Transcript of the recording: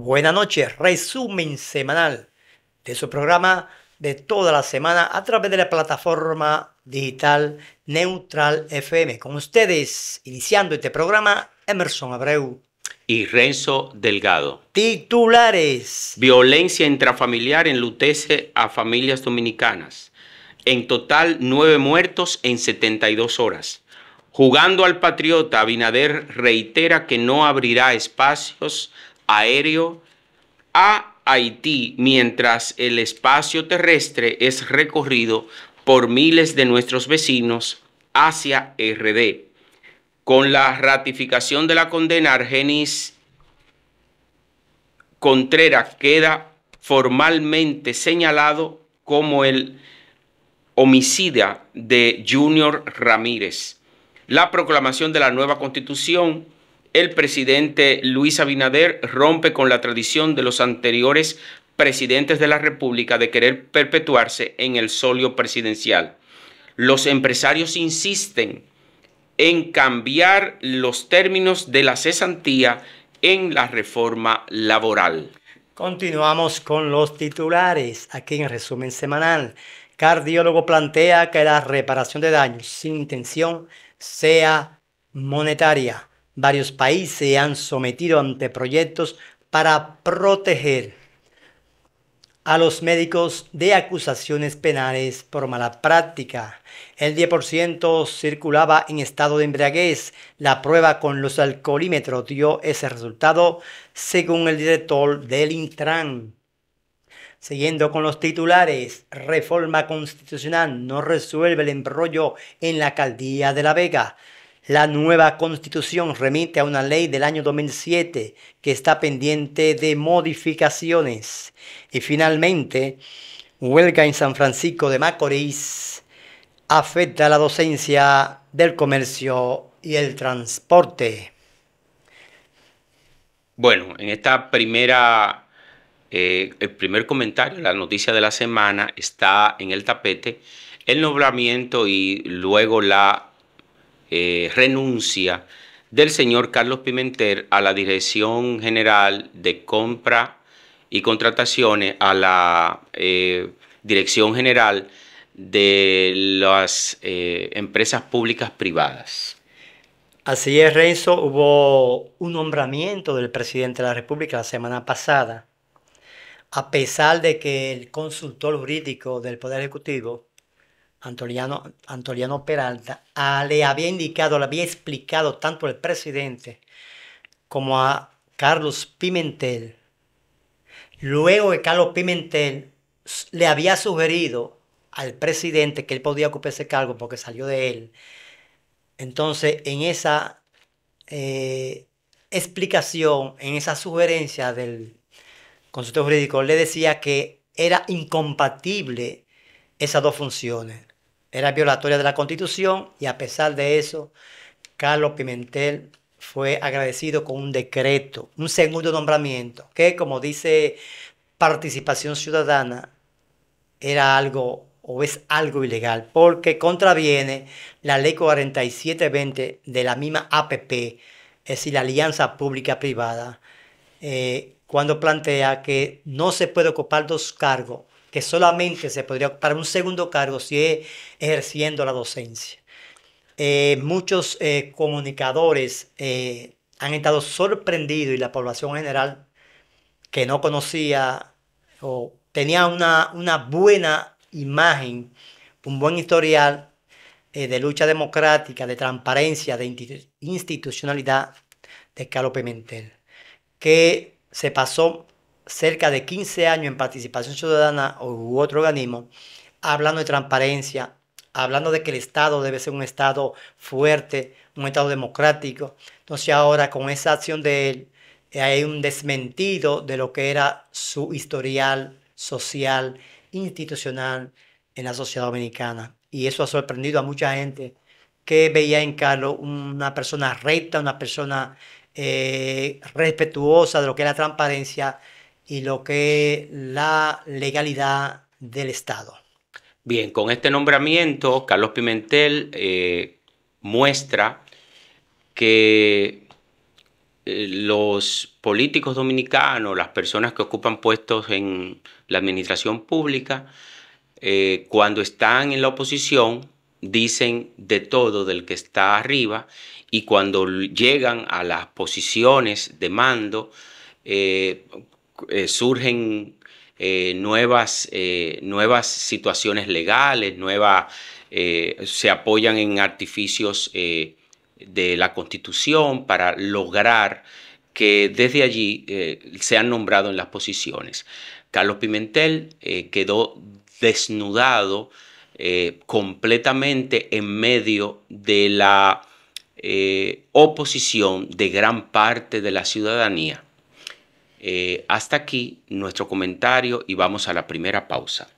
Buenas noches, resumen semanal de su programa de toda la semana a través de la plataforma digital Neutral FM. Con ustedes, iniciando este programa, Emerson Abreu. Y Renzo Delgado. Titulares. Violencia intrafamiliar enlutece a familias dominicanas. En total, nueve muertos en 72 horas. Jugando al patriota, Abinader reitera que no abrirá espacios aéreo a Haití, mientras el espacio terrestre es recorrido por miles de nuestros vecinos hacia RD. Con la ratificación de la condena, Argenis Contreras queda formalmente señalado como el homicida de Junior Ramírez. La proclamación de la nueva constitución el presidente Luis Abinader rompe con la tradición de los anteriores presidentes de la República de querer perpetuarse en el solio presidencial. Los empresarios insisten en cambiar los términos de la cesantía en la reforma laboral. Continuamos con los titulares, aquí en resumen semanal. Cardiólogo plantea que la reparación de daños sin intención sea monetaria. Varios países han sometido ante proyectos para proteger a los médicos de acusaciones penales por mala práctica. El 10% circulaba en estado de embriaguez. La prueba con los alcoholímetros dio ese resultado, según el director del Intran. Siguiendo con los titulares, reforma constitucional no resuelve el embrollo en la alcaldía de La Vega. La nueva constitución remite a una ley del año 2007 que está pendiente de modificaciones. Y finalmente, huelga en San Francisco de Macorís afecta a la docencia del comercio y el transporte. Bueno, en esta primera, eh, el primer comentario, la noticia de la semana está en el tapete, el nombramiento y luego la eh, renuncia del señor Carlos Pimentel a la Dirección General de Compra y Contrataciones, a la eh, Dirección General de las eh, Empresas Públicas Privadas. Así es, Renzo, hubo un nombramiento del presidente de la República la semana pasada, a pesar de que el consultor jurídico del Poder Ejecutivo Antoliano, Peralta, ah, le había indicado, le había explicado tanto al presidente como a Carlos Pimentel. Luego que Carlos Pimentel le había sugerido al presidente que él podía ocupar ese cargo porque salió de él. Entonces, en esa eh, explicación, en esa sugerencia del consultor jurídico, le decía que era incompatible esas dos funciones era violatoria de la Constitución y a pesar de eso, Carlos Pimentel fue agradecido con un decreto, un segundo nombramiento, que como dice participación ciudadana, era algo o es algo ilegal, porque contraviene la ley 4720 de la misma APP, es decir, la Alianza Pública Privada, eh, cuando plantea que no se puede ocupar dos cargos que solamente se podría ocupar un segundo cargo si es ejerciendo la docencia. Eh, muchos eh, comunicadores eh, han estado sorprendidos y la población general que no conocía o tenía una, una buena imagen, un buen historial de lucha democrática, de transparencia, de institucionalidad de Carlos Pimentel, que se pasó cerca de 15 años en participación ciudadana u otro organismo, hablando de transparencia, hablando de que el Estado debe ser un Estado fuerte, un Estado democrático. Entonces ahora con esa acción de él eh, hay un desmentido de lo que era su historial social, institucional en la sociedad dominicana. Y eso ha sorprendido a mucha gente que veía en Carlos una persona recta, una persona eh, respetuosa de lo que era la transparencia y lo que la legalidad del Estado. Bien, con este nombramiento, Carlos Pimentel eh, muestra que eh, los políticos dominicanos, las personas que ocupan puestos en la administración pública, eh, cuando están en la oposición, dicen de todo del que está arriba y cuando llegan a las posiciones de mando, eh, surgen eh, eh, nuevas, situaciones legales, se apoyan en artificios de la constitución para lograr que desde allí sean nombrados en las posiciones. Carlos Pimentel quedó desnudado completamente en medio de la oposición de gran parte de la ciudadanía eh, hasta aquí nuestro comentario y vamos a la primera pausa.